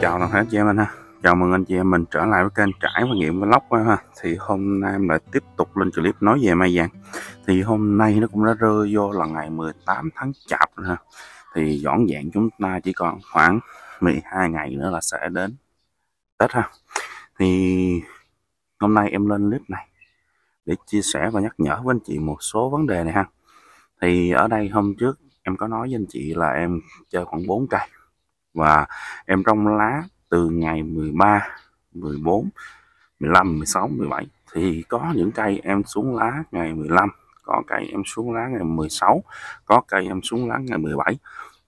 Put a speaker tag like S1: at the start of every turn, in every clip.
S1: chào toàn thể anh chị em mình ha chào mừng anh chị em mình trở lại với kênh trải và nghiệm vlog ha thì hôm nay em lại tiếp tục lên clip nói về mai vàng thì hôm nay nó cũng đã rơi vô là ngày 18 tháng chạp rồi ha thì dọn dẹn chúng ta chỉ còn khoảng 12 ngày nữa là sẽ đến tết ha thì hôm nay em lên clip này để chia sẻ và nhắc nhở với anh chị một số vấn đề này ha thì ở đây hôm trước em có nói với anh chị là em chơi khoảng 4 cây và em trong lá từ ngày 13 14 15 16 17 thì có những cây em xuống lá ngày 15 có cây em xuống lá ngày 16 có cây em xuống lá ngày 17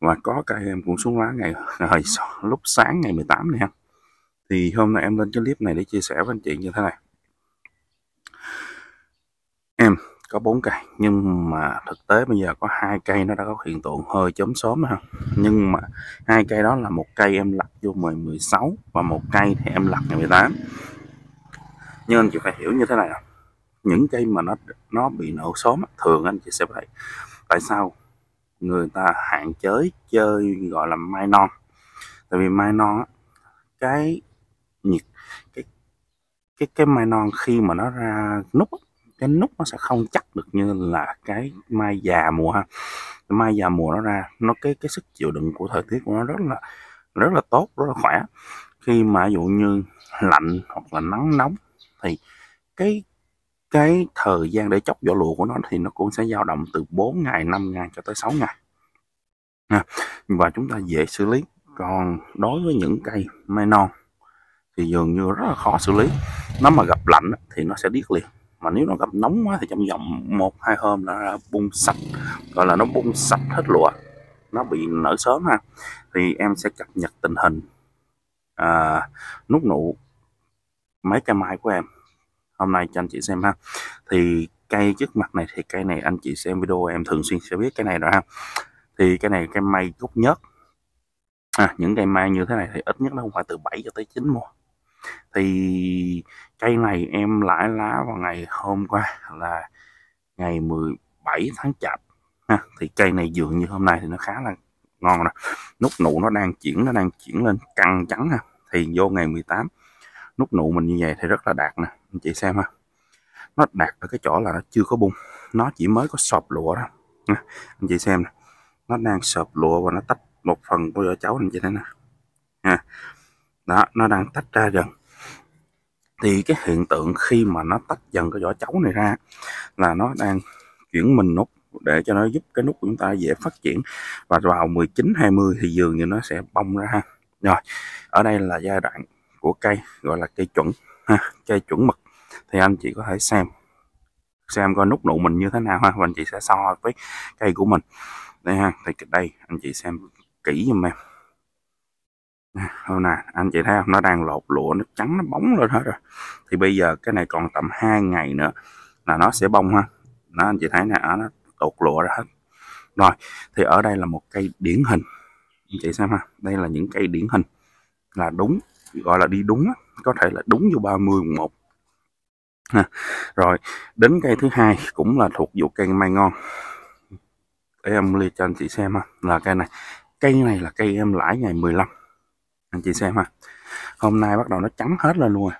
S1: và có cây em cũng xuống lá ngày, ngày lúc sáng ngày 18 nè thì hôm nay em lên cái clip này để chia sẻ với anh chị như thế này em có bốn cây nhưng mà thực tế bây giờ có hai cây nó đã có hiện tượng hơi chớm xóm ha nhưng mà hai cây đó là một cây em lặt vô 16 và một cây thì em lặt ngày 18 nhưng anh chị phải hiểu như thế này những cây mà nó nó bị nổ sớm thường anh chị sẽ phải tại sao người ta hạn chế chơi gọi là mai non tại vì mai non cái nhiệt cái cái cái mai non khi mà nó ra nút cái nút nó sẽ không chắc được như là cái mai già mùa ha mai già mùa nó ra nó cái cái sức chịu đựng của thời tiết của nó rất là rất là tốt rất là khỏe khi mà dụ như lạnh hoặc là nắng nóng thì cái cái thời gian để chóc vỏ lụa của nó thì nó cũng sẽ dao động từ 4 ngày 5 ngày cho tới 6 ngày và chúng ta dễ xử lý còn đối với những cây mai non thì dường như rất là khó xử lý nó mà gặp lạnh thì nó sẽ điếc liền mà nếu nó gặp nóng quá thì trong vòng một hai hôm nó bung sạch gọi là nó bung sạch hết lụa nó bị nở sớm ha thì em sẽ cập nhật tình hình à, nút nụ mấy cây mai của em hôm nay cho anh chị xem ha thì cây trước mặt này thì cây này anh chị xem video em thường xuyên sẽ biết cái này rồi ha thì cái này cây mai gốc nhất à, những cây mai như thế này thì ít nhất nó không phải từ 7 cho tới 9 mùa thì cây này em lãi lá vào ngày hôm qua là ngày 17 tháng chạp ha. thì cây này dường như hôm nay thì nó khá là ngon rồi nút nụ nó đang chuyển nó đang chuyển lên căng trắng ha. thì vô ngày 18 nút nụ mình như vậy thì rất là đạt nè anh chị xem ha nó đạt ở cái chỗ là nó chưa có bung nó chỉ mới có sọp lụa đó ha. anh chị xem nè nó đang sọp lụa và nó tách một phần của vỏ cháu anh chị thấy nè ha đó nó đang tách ra dần thì cái hiện tượng khi mà nó tách dần cái vỏ chấu này ra là nó đang chuyển mình nút để cho nó giúp cái nút của chúng ta dễ phát triển và vào 19 20 thì dường như nó sẽ bong ra ha. Rồi, ở đây là giai đoạn của cây gọi là cây chuẩn ha, cây chuẩn mực thì anh chị có thể xem xem coi nút nụ mình như thế nào ha và anh chị sẽ so với cây của mình đây ha thì đây anh chị xem kỹ giùm em hôm nay anh chị thấy không nó đang lột lụa nó trắng nó bóng lên hết rồi thì bây giờ cái này còn tầm 2 ngày nữa là nó sẽ bông ha nó anh chị thấy nè nó tột lụa ra hết rồi thì ở đây là một cây điển hình anh chị xem ha đây là những cây điển hình là đúng gọi là đi đúng có thể là đúng vô 30 một rồi đến cây thứ hai cũng là thuộc vụ cây mai ngon em ly cho anh chị xem ha, là cây này cây này là cây em lãi ngày 15 anh chị xem ha hôm nay bắt đầu nó trắng hết lên luôn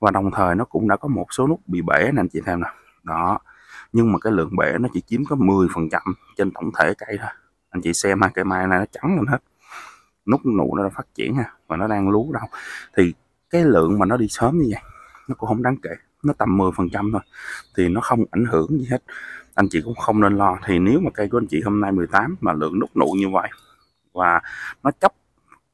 S1: và đồng thời nó cũng đã có một số nút bị bể nè anh chị xem nè đó nhưng mà cái lượng bể nó chỉ chiếm có 10 phần trăm trên tổng thể cây thôi anh chị xem ha cây mai này nó trắng lên hết nút nụ nó đã phát triển ha và nó đang lú đâu thì cái lượng mà nó đi sớm như vậy nó cũng không đáng kể nó tầm 10 phần trăm thôi thì nó không ảnh hưởng gì hết anh chị cũng không nên lo thì nếu mà cây của anh chị hôm nay 18 mà lượng nút nụ như vậy và nó chấp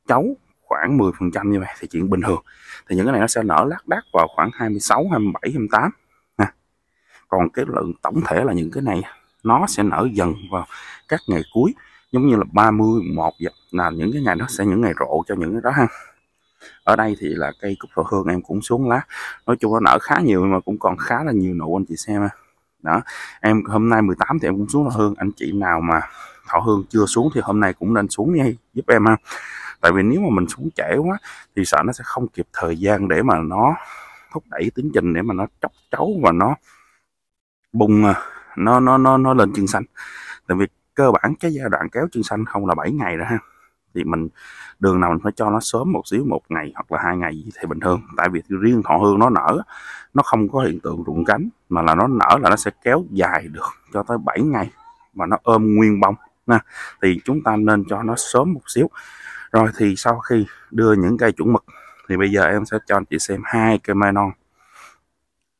S1: cháu khoảng 10% như vậy thì chuyện bình thường thì những cái này nó sẽ nở lác đác vào khoảng 26 27 28 ha. còn cái lượng tổng thể là những cái này nó sẽ nở dần vào các ngày cuối giống như là 30 1 vậy là những cái ngày đó sẽ những ngày rộ cho những cái đó ha ở đây thì là cây cúc thọ hương em cũng xuống lá nói chung nó nở khá nhiều mà cũng còn khá là nhiều nụ anh chị xem ha đó em hôm nay 18 thì em cũng xuống thọ hương anh chị nào mà thọ hương chưa xuống thì hôm nay cũng nên xuống ngay giúp em ha tại vì nếu mà mình xuống trễ quá thì sợ nó sẽ không kịp thời gian để mà nó thúc đẩy tiến trình để mà nó chóc chấu và nó bùng à, nó nó nó nó lên chân xanh tại vì cơ bản cái giai đoạn kéo chân xanh không là 7 ngày đó ha thì mình đường nào mình phải cho nó sớm một xíu một ngày hoặc là hai ngày thì bình thường tại vì riêng thọ hương nó nở nó không có hiện tượng rụng cánh mà là nó nở là nó sẽ kéo dài được cho tới 7 ngày mà nó ôm nguyên bông nè thì chúng ta nên cho nó sớm một xíu rồi thì sau khi đưa những cây chuẩn mực thì bây giờ em sẽ cho anh chị xem hai cây mai non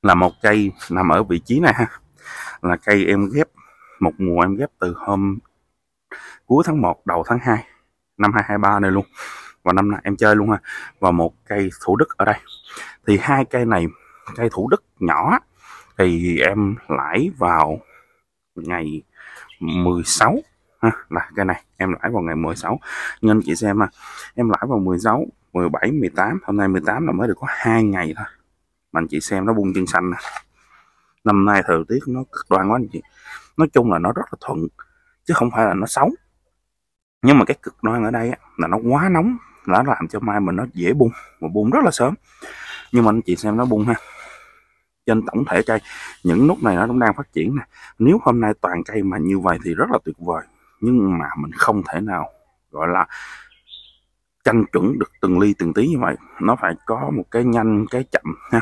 S1: là một cây nằm ở vị trí này ha là cây em ghép một mùa em ghép từ hôm cuối tháng 1 đầu tháng 2 năm 2023 này luôn và năm nay em chơi luôn ha và một cây thủ đức ở đây thì hai cây này cây thủ đức nhỏ thì em lãi vào ngày 16 ha là cây này em lãi vào ngày 16 nên chị xem mà em lãi vào 16 17 18 hôm nay 18 là mới được có hai ngày thôi mà anh chị xem nó bung chân xanh nè năm nay thời tiết nó cực đoan quá anh chị nói chung là nó rất là thuận chứ không phải là nó xấu nhưng mà cái cực đoan ở đây á, là nó quá nóng nó làm cho mai mình nó dễ bung mà bung rất là sớm nhưng mà anh chị xem nó bung ha trên tổng thể cây những nút này nó cũng đang phát triển nè nếu hôm nay toàn cây mà như vậy thì rất là tuyệt vời nhưng mà mình không thể nào gọi là canh chuẩn được từng ly từng tí như vậy nó phải có một cái nhanh cái chậm ha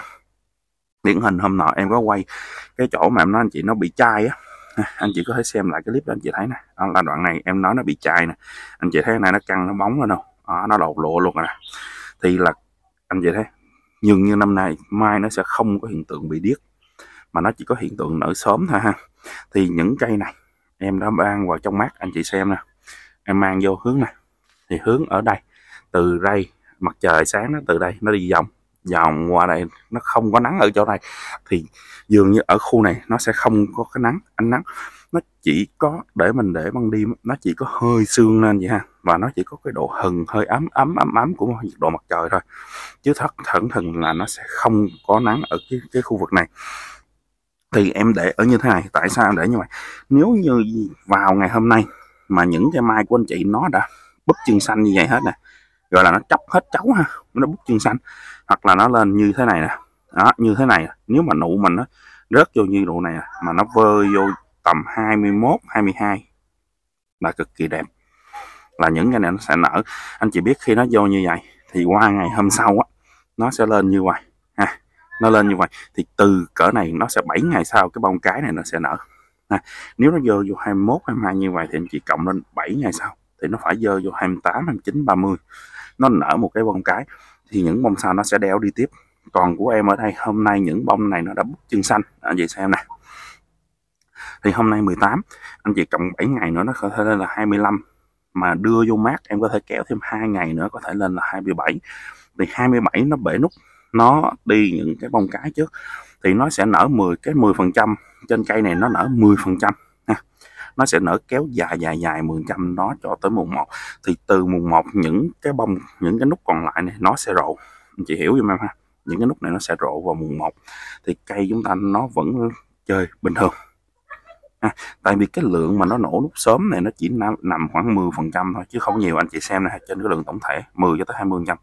S1: điển hình hôm nọ em có quay cái chỗ mà em nói anh chị nó bị chai á anh chị có thể xem lại cái clip đó anh chị thấy nè đó là đoạn này em nói nó bị chai nè anh chị thấy này nó căng nó bóng lên đâu đó, nó đột lộ luôn rồi nè thì là anh chị thấy nhưng như năm nay mai nó sẽ không có hiện tượng bị điếc mà nó chỉ có hiện tượng nở sớm thôi ha thì những cây này em đã mang vào trong mắt anh chị xem nè em mang vô hướng này thì hướng ở đây từ đây mặt trời sáng nó từ đây nó đi vòng vòng qua đây nó không có nắng ở chỗ này thì dường như ở khu này nó sẽ không có cái nắng ánh nắng nó chỉ có để mình để băng đêm nó chỉ có hơi sương lên vậy ha và nó chỉ có cái độ hừng hơi ấm ấm ấm ấm của nhiệt độ mặt trời thôi chứ thật thẩn thừng là nó sẽ không có nắng ở cái, cái khu vực này thì em để ở như thế này tại sao em để như vậy nếu như vào ngày hôm nay mà những cái mai của anh chị nó đã búp chân xanh như vậy hết nè gọi là nó chấp hết cháu ha nó búp chân xanh hoặc là nó lên như thế này nè đó như thế này nếu mà nụ mình nó rớt vô như nụ này mà nó vơi vô tầm 21 22 là cực kỳ đẹp là những cái này nó sẽ nở anh chị biết khi nó vô như vậy thì qua ngày hôm sau á nó sẽ lên như vậy ha nó lên như vậy thì từ cỡ này nó sẽ 7 ngày sau cái bông cái này nó sẽ nở à, nếu nó dơ vô 21 22 như vậy thì anh chị cộng lên 7 ngày sau thì nó phải dơ vô 28 29 30 nó nở một cái bông cái thì những bông sau nó sẽ đeo đi tiếp còn của em ở đây hôm nay những bông này nó đã bút chân xanh à, anh à, chị xem nè thì hôm nay 18 anh chị cộng 7 ngày nữa nó có thể lên là 25 mà đưa vô mát em có thể kéo thêm hai ngày nữa có thể lên là 27 thì 27 nó bể nút nó đi những cái bông cái trước thì nó sẽ nở 10 cái 10 phần trăm trên cây này nó nở 10 phần trăm nó sẽ nở kéo dài dài dài 10 trăm nó cho tới mùng 1 thì từ mùng 1 những cái bông những cái nút còn lại này nó sẽ rộ chị hiểu giùm em ha những cái nút này nó sẽ rộ vào mùng 1 thì cây chúng ta nó vẫn chơi bình thường tại vì cái lượng mà nó nổ lúc sớm này nó chỉ nằm khoảng 10 phần trăm thôi chứ không nhiều anh chị xem này trên cái lượng tổng thể 10 cho tới 20 trăm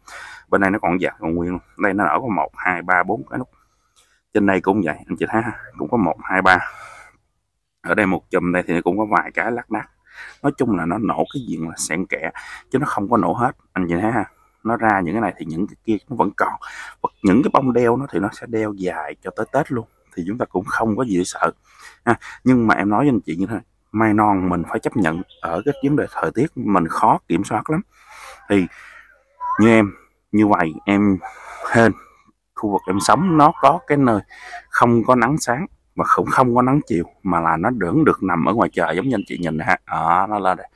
S1: bên đây nó còn dạt còn nguyên luôn đây nó ở có một hai ba bốn cái nút trên đây cũng vậy anh chị thấy ha cũng có một hai ba ở đây một chùm đây thì cũng có vài cái lắc đắc nói chung là nó nổ cái diện là xẹn kẽ chứ nó không có nổ hết anh chị thấy ha nó ra những cái này thì những cái kia nó vẫn còn và những cái bông đeo nó thì nó sẽ đeo dài cho tới tết luôn thì chúng ta cũng không có gì để sợ ha. nhưng mà em nói với anh chị như thế này mai non mình phải chấp nhận ở cái vấn đề thời tiết mình khó kiểm soát lắm thì như em như vậy em hên khu vực em sống nó có cái nơi không có nắng sáng mà cũng không có nắng chiều mà là nó vẫn được nằm ở ngoài trời giống như anh chị nhìn này ha à, nó là đây.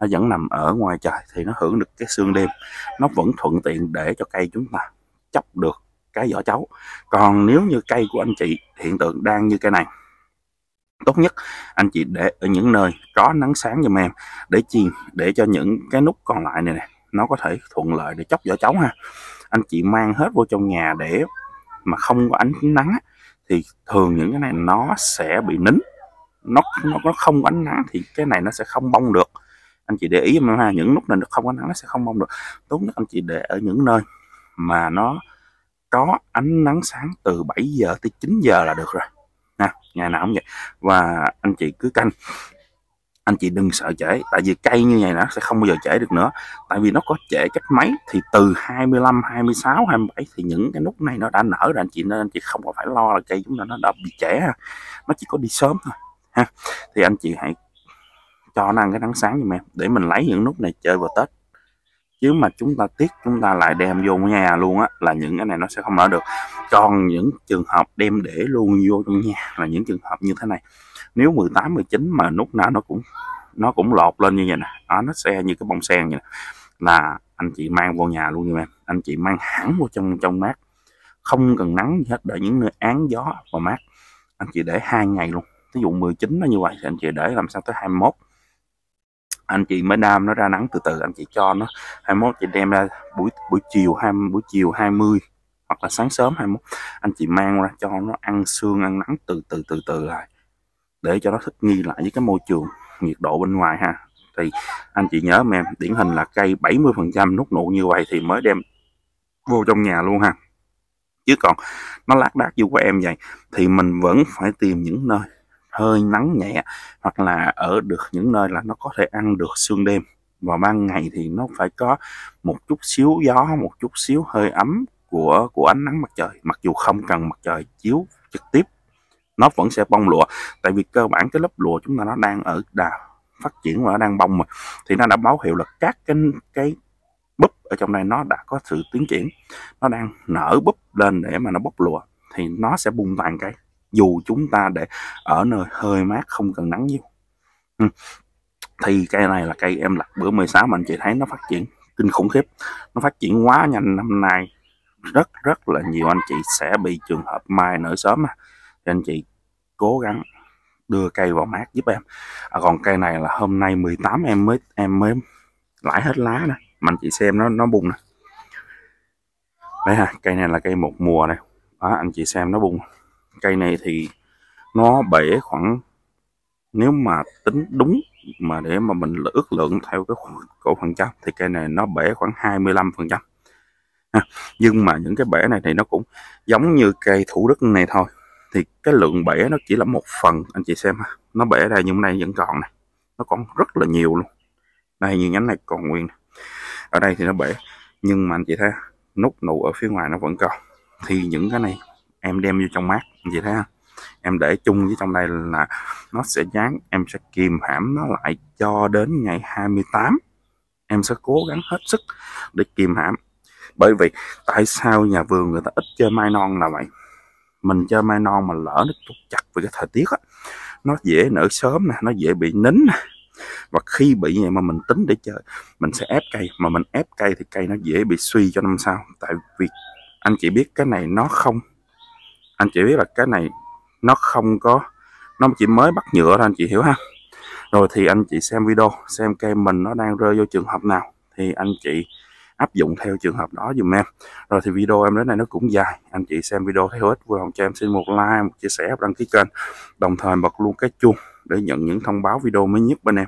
S1: nó vẫn nằm ở ngoài trời thì nó hưởng được cái sương đêm nó vẫn thuận tiện để cho cây chúng ta chấp được cái vỏ cháu còn nếu như cây của anh chị hiện tượng đang như cây này tốt nhất anh chị để ở những nơi có nắng sáng giùm em để chiền để cho những cái nút còn lại này nè nó có thể thuận lợi để chóc vỏ cháu ha anh chị mang hết vô trong nhà để mà không có ánh nắng thì thường những cái này nó sẽ bị nín nó nó, nó không có ánh nắng thì cái này nó sẽ không bông được anh chị để ý mà ha những nút này không có nắng nó sẽ không bông được tốt nhất anh chị để ở những nơi mà nó có ánh nắng sáng từ 7 giờ tới 9 giờ là được rồi nè ngày nào cũng vậy và anh chị cứ canh anh chị đừng sợ trễ tại vì cây như này nó sẽ không bao giờ trễ được nữa tại vì nó có trễ cách mấy thì từ 25 26 27 thì những cái nút này nó đã nở rồi anh chị nên anh chị không có phải lo là cây chúng ta nó đã bị trễ nó chỉ có đi sớm thôi ha thì anh chị hãy cho nó ăn cái nắng sáng giùm em để mình lấy những nút này chơi vào tết chứ mà chúng ta tiếc chúng ta lại đem vô nhà luôn á là những cái này nó sẽ không nở được còn những trường hợp đem để luôn vô trong nhà là những trường hợp như thế này nếu 18 19 mà nút nở nó cũng nó cũng lột lên như vậy nè đó, nó xe như cái bông sen vậy nè là anh chị mang vô nhà luôn nha em anh chị mang hẳn vô trong trong mát không cần nắng gì hết đợi những nơi án gió và mát anh chị để hai ngày luôn ví dụ 19 nó như vậy thì anh chị để làm sao tới 21 anh chị mới đam nó ra nắng từ từ anh chị cho nó 21 chị đem ra buổi buổi chiều hai buổi chiều 20 hoặc là sáng sớm 21 anh chị mang ra cho nó ăn xương ăn nắng từ từ từ từ lại để cho nó thích nghi lại với cái môi trường nhiệt độ bên ngoài ha thì anh chị nhớ em điển hình là cây 70 phần trăm nút nụ như vậy thì mới đem vô trong nhà luôn ha chứ còn nó lác đác như của em vậy thì mình vẫn phải tìm những nơi hơi nắng nhẹ hoặc là ở được những nơi là nó có thể ăn được sương đêm và ban ngày thì nó phải có một chút xíu gió một chút xíu hơi ấm của của ánh nắng mặt trời mặc dù không cần mặt trời chiếu trực tiếp nó vẫn sẽ bong lụa tại vì cơ bản cái lớp lụa chúng ta nó đang ở đà phát triển và nó đang bong mà thì nó đã báo hiệu là các cái cái búp ở trong đây nó đã có sự tiến triển nó đang nở búp lên để mà nó bốc lụa thì nó sẽ bung toàn cây dù chúng ta để ở nơi hơi mát không cần nắng nhiều ừ. thì cây này là cây em lặt bữa 16 mà anh chị thấy nó phát triển kinh khủng khiếp nó phát triển quá nhanh năm nay rất rất là nhiều anh chị sẽ bị trường hợp mai nở sớm à. anh chị cố gắng đưa cây vào mát giúp em à, còn cây này là hôm nay 18 em mới em mới lãi hết lá nè mà anh chị xem nó nó bung nè đấy ha cây này là cây một mùa này đó, anh chị xem nó bung cây này thì nó bể khoảng nếu mà tính đúng mà để mà mình ước lượng theo cái cổ phần trăm thì cây này nó bể khoảng 25 phần trăm nhưng mà những cái bể này thì nó cũng giống như cây thủ đức này thôi thì cái lượng bể nó chỉ là một phần anh chị xem ha nó bể ra như hôm nay vẫn còn này nó còn rất là nhiều luôn này như nhánh này còn nguyên ở đây thì nó bể nhưng mà anh chị thấy nút nụ ở phía ngoài nó vẫn còn thì những cái này em đem vô trong mát vậy thế ha em để chung với trong đây là nó sẽ dán em sẽ kìm hãm nó lại cho đến ngày 28 em sẽ cố gắng hết sức để kìm hãm bởi vì tại sao nhà vườn người ta ít chơi mai non là vậy mình chơi mai non mà lỡ nó tụt chặt vì cái thời tiết á nó dễ nở sớm nè nó dễ bị nín nè và khi bị vậy mà mình tính để chơi mình sẽ ép cây mà mình ép cây thì cây nó dễ bị suy cho năm sau tại vì anh chị biết cái này nó không anh chị biết là cái này nó không có nó chỉ mới bắt nhựa thôi anh chị hiểu ha rồi thì anh chị xem video xem cây mình nó đang rơi vô trường hợp nào thì anh chị áp dụng theo trường hợp đó dùm em rồi thì video em đến này nó cũng dài anh chị xem video thấy hữu ích vui lòng cho em xin một like một chia sẻ một đăng ký kênh đồng thời bật luôn cái chuông để nhận những thông báo video mới nhất bên em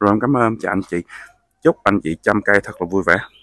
S1: rồi em cảm ơn chào anh chị chúc anh chị chăm cây thật là vui vẻ